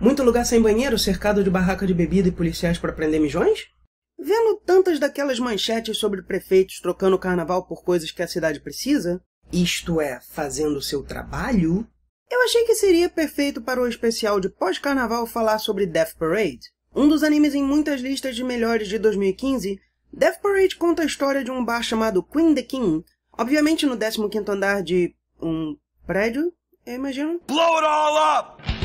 Muito lugar sem banheiro, cercado de barraca de bebida e policiais para prender mijões? Vendo tantas daquelas manchetes sobre prefeitos trocando o carnaval por coisas que a cidade precisa, isto é, fazendo o seu trabalho, eu achei que seria perfeito para o especial de pós-carnaval falar sobre Death Parade. Um dos animes em muitas listas de melhores de 2015, Death Parade conta a história de um bar chamado Queen the King, obviamente no 15 andar de um prédio, eu imagino. Blow it all up!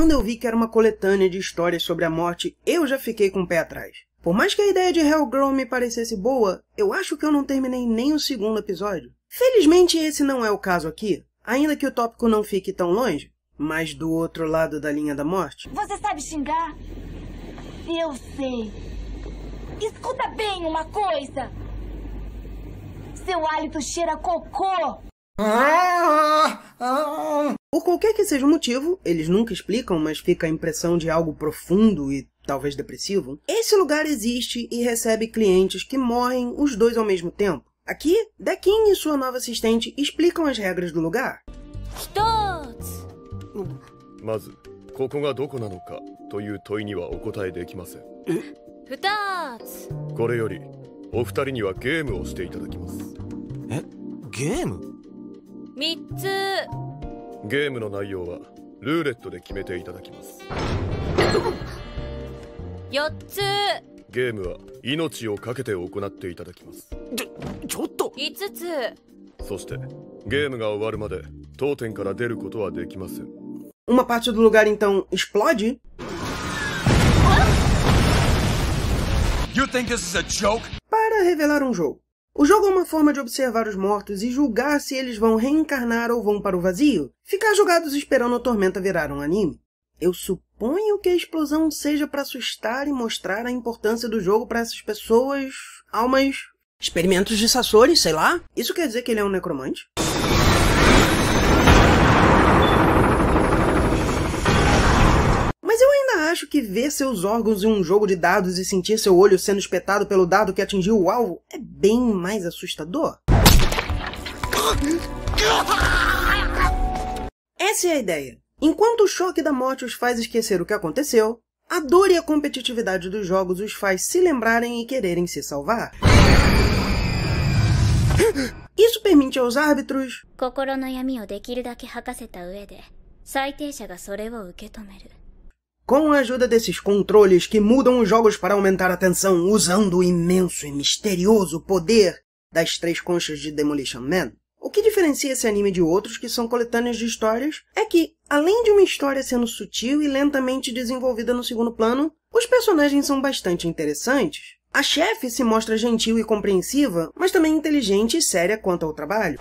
quando eu vi que era uma coletânea de histórias sobre a morte, eu já fiquei com o pé atrás. Por mais que a ideia de Hellgirl me parecesse boa, eu acho que eu não terminei nem o segundo episódio. Felizmente esse não é o caso aqui, ainda que o tópico não fique tão longe, mas do outro lado da linha da morte. Você sabe xingar? Eu sei. Escuta bem uma coisa. Seu hálito cheira cocô. Ah, ah, ah. Por qualquer que seja o motivo, eles nunca explicam, mas fica a impressão de algo profundo e talvez depressivo. Esse lugar existe e recebe clientes que morrem os dois ao mesmo tempo. Aqui, Dekin e sua nova assistente explicam as regras do lugar. Mas, ここがどこなのかという問いにはお答えできません。2つこれよりお二人にはゲームをしていただきますえゲーム3つゲームの内容はルーレットで決めていただきます4つゲームは命を懸けて行っていただきますちょちょっと5つそしてゲームが終わるまで当店から出ることはできません Uma parte do lugar então explode? You think this is a joke? Para revelar um jogo. O jogo é uma forma de observar os mortos e julgar se eles vão reencarnar ou vão para o vazio, ficar jogados esperando a tormenta virar um anime. Eu suponho que a explosão seja para assustar e mostrar a importância do jogo para essas pessoas, almas, experimentos de Sassori, sei lá. Isso quer dizer que ele é um necromante? acho que ver seus órgãos em um jogo de dados e sentir seu olho sendo espetado pelo dado que atingiu o alvo é bem mais assustador. Essa é a ideia. Enquanto o choque da morte os faz esquecer o que aconteceu, a dor e a competitividade dos jogos os faz se lembrarem e quererem se salvar. Isso permite aos árbitros com a ajuda desses controles que mudam os jogos para aumentar a tensão usando o imenso e misterioso poder das três conchas de Demolition Man, o que diferencia esse anime de outros que são coletâneas de histórias é que, além de uma história sendo sutil e lentamente desenvolvida no segundo plano, os personagens são bastante interessantes. A chefe se mostra gentil e compreensiva, mas também inteligente e séria quanto ao trabalho.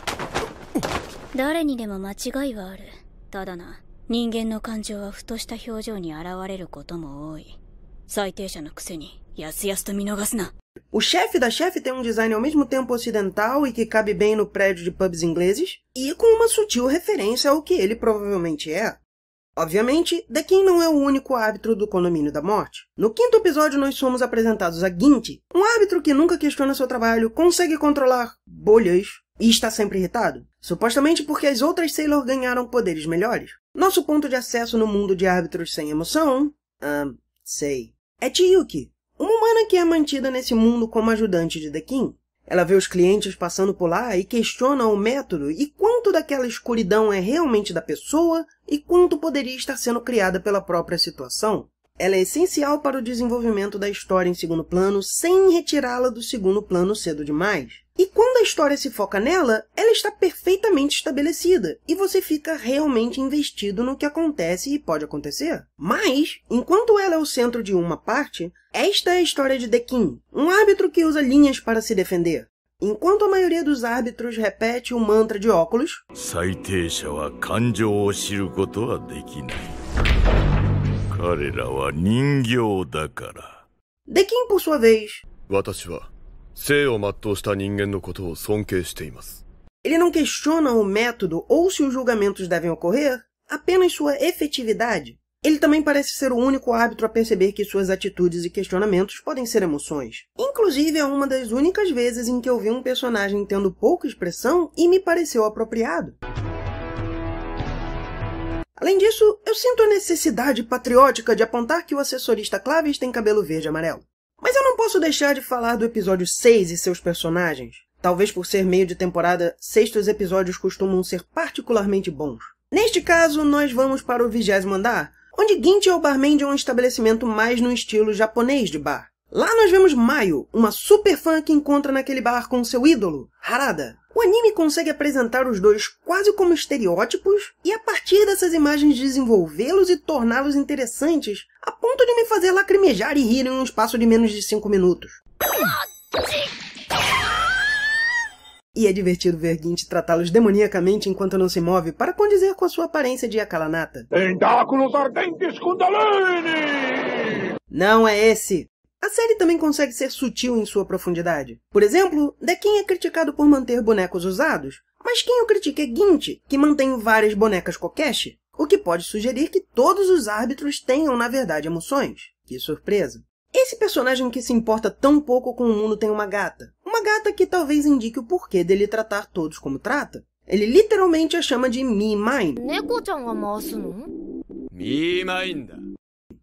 人間の感情はふとした表情に現れることも多い。最低者のくせに、やすやすと見逃すな。O chefe da chefe tem um design ao mesmo tempo ocidental e que cabe bem no prédio de pubs ingleses, e com uma sutil referência ao que ele provavelmente é. Obviamente, King não é o único árbitro do condomínio da morte. No quinto episódio, nós somos apresentados a Ginty, um árbitro que nunca questiona seu trabalho, consegue controlar bolhas e está sempre irritado, supostamente porque as outras Sailor ganharam poderes melhores. Nosso ponto de acesso no mundo de árbitros sem emoção, ah, sei, é Chiyuki, uma humana que é mantida nesse mundo como ajudante de Dekin. Ela vê os clientes passando por lá e questiona o método e quanto daquela escuridão é realmente da pessoa e quanto poderia estar sendo criada pela própria situação. Ela é essencial para o desenvolvimento da história em segundo plano, sem retirá-la do segundo plano cedo demais. E quando a história se foca nela, ela está perfeitamente estabelecida e você fica realmente investido no que acontece e pode acontecer. Mas, enquanto ela é o centro de uma parte, esta é a história de Dekin um árbitro que usa linhas para se defender. Enquanto a maioria dos árbitros repete o mantra de óculos, de por sua vez? Ele não questiona o método ou se os julgamentos devem ocorrer, apenas sua efetividade. Ele também parece ser o único árbitro a perceber que suas atitudes e questionamentos podem ser emoções. Inclusive, é uma das únicas vezes em que eu vi um personagem tendo pouca expressão e me pareceu apropriado. Além disso, eu sinto a necessidade patriótica de apontar que o assessorista Claves tem cabelo verde e amarelo. Mas eu não posso deixar de falar do episódio 6 e seus personagens. Talvez por ser meio de temporada, sextos episódios costumam ser particularmente bons. Neste caso, nós vamos para o vigésimo andar, onde Ginty é o barman de um estabelecimento mais no estilo japonês de bar. Lá nós vemos Mayo, uma super fã que encontra naquele bar com seu ídolo, Harada, o anime consegue apresentar os dois quase como estereótipos e a partir dessas imagens desenvolvê-los e torná-los interessantes, a ponto de me fazer lacrimejar e rir em um espaço de menos de 5 minutos. E é divertido ver Gint tratá-los demoniacamente enquanto não se move para condizer com a sua aparência de acalanata. Tentáculos ardentes Kundalini! Não é esse! A série também consegue ser sutil em sua profundidade. Por exemplo, Dekin é criticado por manter bonecos usados, mas quem o critica é Gint, que mantém várias bonecas Kokeshi, o que pode sugerir que todos os árbitros tenham, na verdade, emoções. Que surpresa! Esse personagem que se importa tão pouco com o mundo tem uma gata. Uma gata que talvez indique o porquê dele tratar todos como trata. Ele literalmente a chama de Me Mine.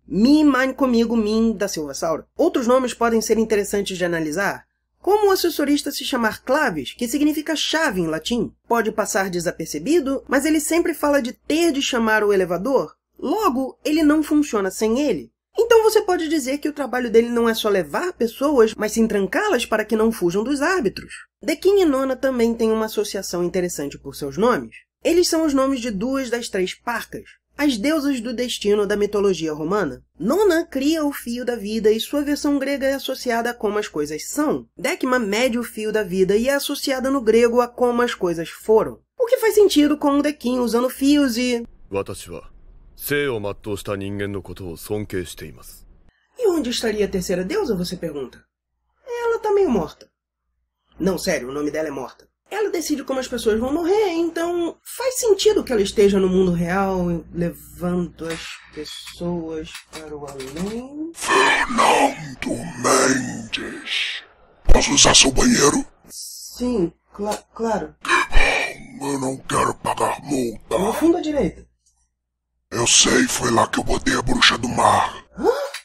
Mi Mine comigo Min da Silva Saura. Outros nomes podem ser interessantes de analisar. Como o assessorista se chamar claves, que significa chave em latim? Pode passar desapercebido, mas ele sempre fala de ter de chamar o elevador, logo, ele não funciona sem ele. Então você pode dizer que o trabalho dele não é só levar pessoas, mas sim trancá-las para que não fujam dos árbitros. Dequim e Nona também têm uma associação interessante por seus nomes. Eles são os nomes de duas das três parcas. As deusas do destino da mitologia romana. Nona cria o fio da vida e sua versão grega é associada a como as coisas são. Décima mede o fio da vida e é associada no grego a como as coisas foram. O que faz sentido com o Dequim usando fios e... E onde estaria a terceira deusa, você pergunta? Ela tá meio morta. Não, sério, o nome dela é morta ela decide como as pessoas vão morrer, então faz sentido que ela esteja no mundo real, levando as pessoas para o além. Fernando Mendes! Posso usar seu banheiro? Sim, cl claro. Eu não quero pagar multa. No fundo à direita. Eu sei, foi lá que eu botei a bruxa do mar. Hã?